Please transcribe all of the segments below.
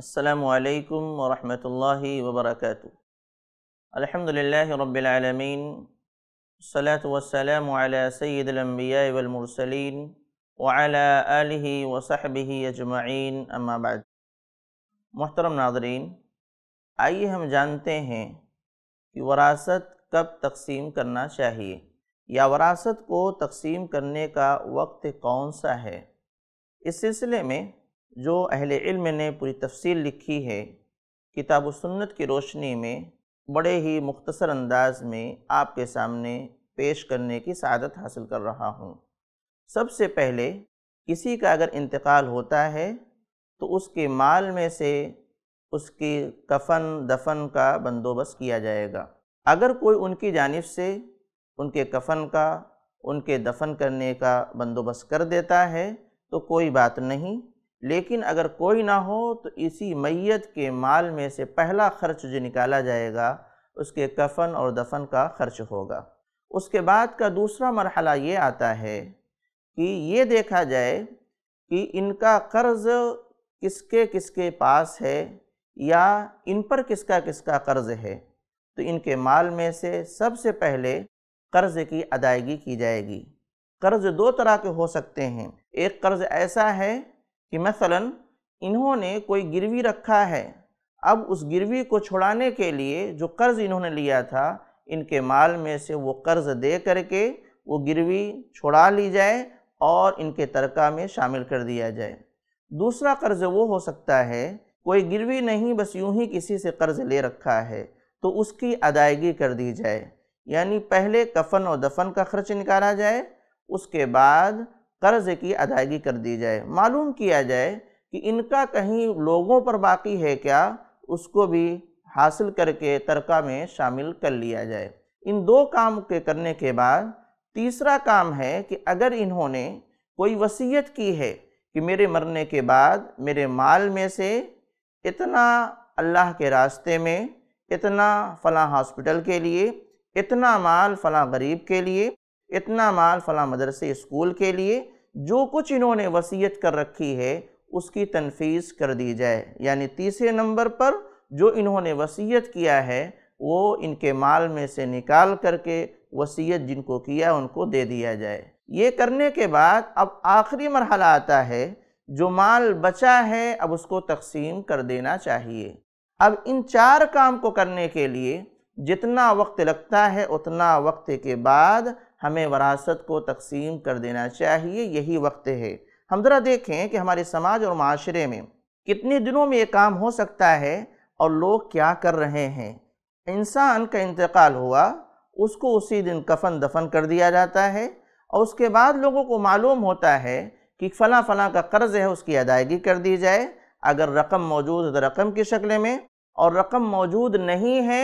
असलकम वरहि वबरक अलहमदिल्ल रबालमीन सलात वसलम सैदम्बिया वमरसलिन वली वसहबी अजमाइन अम्माबाद मोहतरम नादरीन आइए हम जानते हैं कि वरासत कब तकसीम करना चाहिए या वरासत को तकसीम करने का वक्त कौन सा है इस सिलसिले में जो अहल इल्म ने पूरी तफसील लिखी है किताब सुन्नत की रोशनी में बड़े ही मुख्तसर अंदाज में आपके सामने पेश करने की सदत हासिल कर रहा हूँ सबसे पहले किसी का अगर इंतकाल होता है तो उसके माल में से उसकी कफन दफन का बंदोबस्त किया जाएगा अगर कोई उनकी जानब से उनके कफन का उनके दफन करने का बंदोबस्त कर देता है तो कोई बात नहीं लेकिन अगर कोई ना हो तो इसी मैत के माल में से पहला खर्च जो निकाला जाएगा उसके कफन और दफन का खर्च होगा उसके बाद का दूसरा मरहला ये आता है कि ये देखा जाए कि इनका कर्ज़ किसके किसके पास है या इन पर किसका किसका कर्ज़ है तो इनके माल में से सबसे पहले कर्ज़ की अदायगी की जाएगी कर्ज़ दो तरह के हो सकते हैं एक कर्ज़ ऐसा है कि मसलन इन्होंने कोई गिरवी रखा है अब उस गिरवी को छुड़ाने के लिए जो कर्ज़ इन्होंने लिया था इनके माल में से वो कर्ज़ दे करके वो गिरवी छुड़ा ली जाए और इनके तरका में शामिल कर दिया जाए दूसरा कर्ज़ वो हो सकता है कोई गिरवी नहीं बस यूं ही किसी से कर्ज़ ले रखा है तो उसकी अदायगी कर दी जाए यानी पहले कफन और दफन का खर्च निकाला जाए उसके बाद कर्ज की अदायगी कर दी जाए मालूम किया जाए कि इनका कहीं लोगों पर बाकी है क्या उसको भी हासिल करके तरका में शामिल कर लिया जाए इन दो काम के करने के बाद तीसरा काम है कि अगर इन्होंने कोई वसीयत की है कि मेरे मरने के बाद मेरे माल में से इतना अल्लाह के रास्ते में इतना फ़लाँ हॉस्पिटल के लिए इतना माल फ़लाँ गरीब के लिए इतना माल फ़ला मदरसे स्कूल के लिए जो कुछ इन्होंने वसीयत कर रखी है उसकी तनफीज़ कर दी जाए यानी तीसरे नंबर पर जो इन्होंने वसीयत किया है वो इनके माल में से निकाल करके वसीयत जिनको किया उनको दे दिया जाए ये करने के बाद अब आखिरी मरहला आता है जो माल बचा है अब उसको तकसीम कर देना चाहिए अब इन चार काम को करने के लिए जितना वक्त लगता है उतना वक्त के बाद हमें वरासत को तकसीम कर देना चाहिए यही वक्त है हम ज़रा देखें कि हमारे समाज और माशरे में कितने दिनों में ये काम हो सकता है और लोग क्या कर रहे हैं इंसान का इंतकाल हुआ उसको उसी दिन कफन दफन कर दिया जाता है और उसके बाद लोगों को मालूम होता है कि फ़लाँ फ़लाँ का कर्ज़ है उसकी अदायगी कर दी जाए अगर रकम मौजूद है तो रकम की शक्ल में और रकम मौजूद नहीं है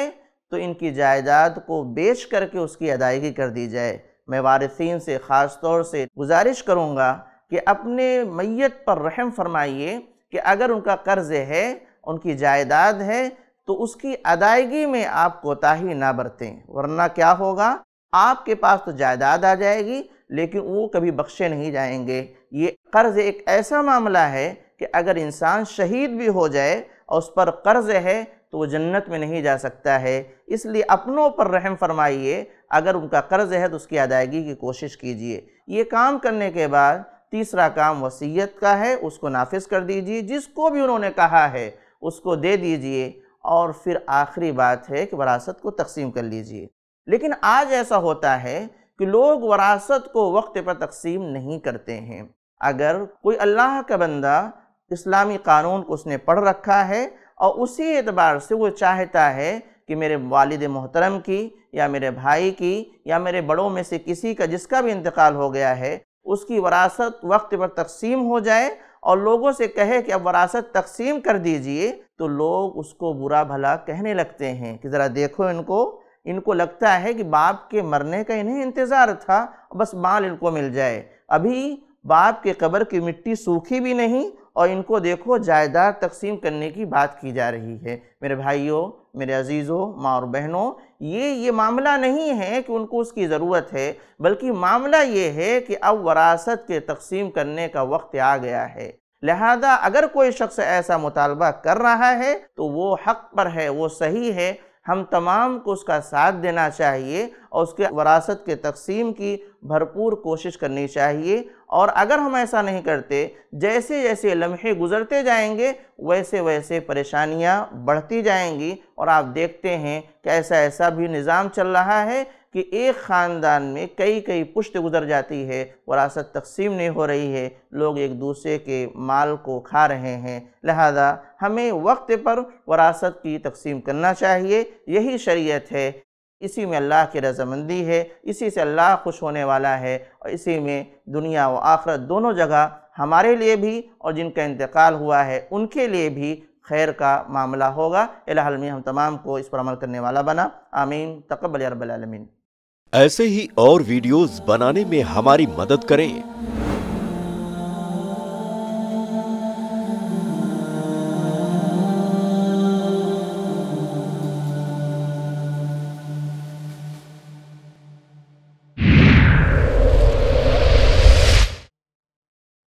तो इनकी जायदाद को बेच करके उसकी अदायगी कर दी जाए मैं वारिसन से ख़ास तौर से गुजारिश करूँगा कि अपने मैत पर रहम फरमाइए कि अगर उनका कर्ज़ है उनकी जायदाद है तो उसकी अदायगी में आप कोताही ना बरतें वरना क्या होगा आपके पास तो जायदाद आ जाएगी लेकिन वो कभी बख्शे नहीं जाएंगे ये कर्ज़ एक ऐसा मामला है कि अगर इंसान शहीद भी हो जाए और उस पर कर्ज़ है तो वो जन्नत में नहीं जा सकता है इसलिए अपनों पर रहम फरमाइए अगर उनका कर्ज है तो उसकी अदायगी की कोशिश कीजिए ये काम करने के बाद तीसरा काम वसीयत का है उसको नाफिस कर दीजिए जिसको भी उन्होंने कहा है उसको दे दीजिए और फिर आखिरी बात है कि वरासत को तकसीम कर लीजिए लेकिन आज ऐसा होता है कि लोग वरासत को वक्त पर तकसीम नहीं करते हैं अगर कोई अल्लाह का बंदा इस्लामी कानून को उसने पढ़ रखा है और उसी एतबार से वो चाहता है कि मेरे वालिद मोहतरम की या मेरे भाई की या मेरे बड़ों में से किसी का जिसका भी इंतकाल हो गया है उसकी वरासत वक्त पर तकसीम हो जाए और लोगों से कहे कि अब वरासत तकसीम कर दीजिए तो लोग उसको बुरा भला कहने लगते हैं कि ज़रा देखो इनको इनको लगता है कि बाप के मरने का इन्हें इंतज़ार था बस माल इनको मिल जाए अभी बाप के कब्र की मिट्टी सूखी भी नहीं और इनको देखो जायदाद तकसीम करने की बात की जा रही है मेरे भाइयों मेरे अजीज़ों माँ और बहनों ये ये मामला नहीं है कि उनको उसकी ज़रूरत है बल्कि मामला ये है कि अब वरासत के तकसीम करने का वक्त आ गया है लिहाजा अगर कोई शख्स ऐसा मुतालबा कर रहा है तो वो हक पर है वो सही है हम तमाम को उसका साथ देना चाहिए और उसके वरासत के तकसीम की भरपूर कोशिश करनी चाहिए और अगर हम ऐसा नहीं करते जैसे जैसे लम्हे गुजरते जाएंगे वैसे वैसे परेशानियां बढ़ती जाएंगी और आप देखते हैं कि ऐसा ऐसा भी निज़ाम चल रहा है कि एक ख़ानदान में कई कई पुश्त गुजर जाती है वरासत तकसीम नहीं हो रही है लोग एक दूसरे के माल को खा रहे हैं लिहाजा हमें वक्त पर वरासत की तकसीम करना चाहिए यही शरीयत है इसी में अल्लाह की रजामंदी है इसी से अल्लाह खुश होने वाला है और इसी में दुनिया व आखरत दोनों जगह हमारे लिए भी और जिनका इंतकाल हुआ है उनके लिए भी खैर का मामला होगा अलहलमी हम तमाम को इस पर अमल करने वाला बना आमीन तकबल अरबालमीन ऐसे ही और वीडियोस बनाने में हमारी मदद करें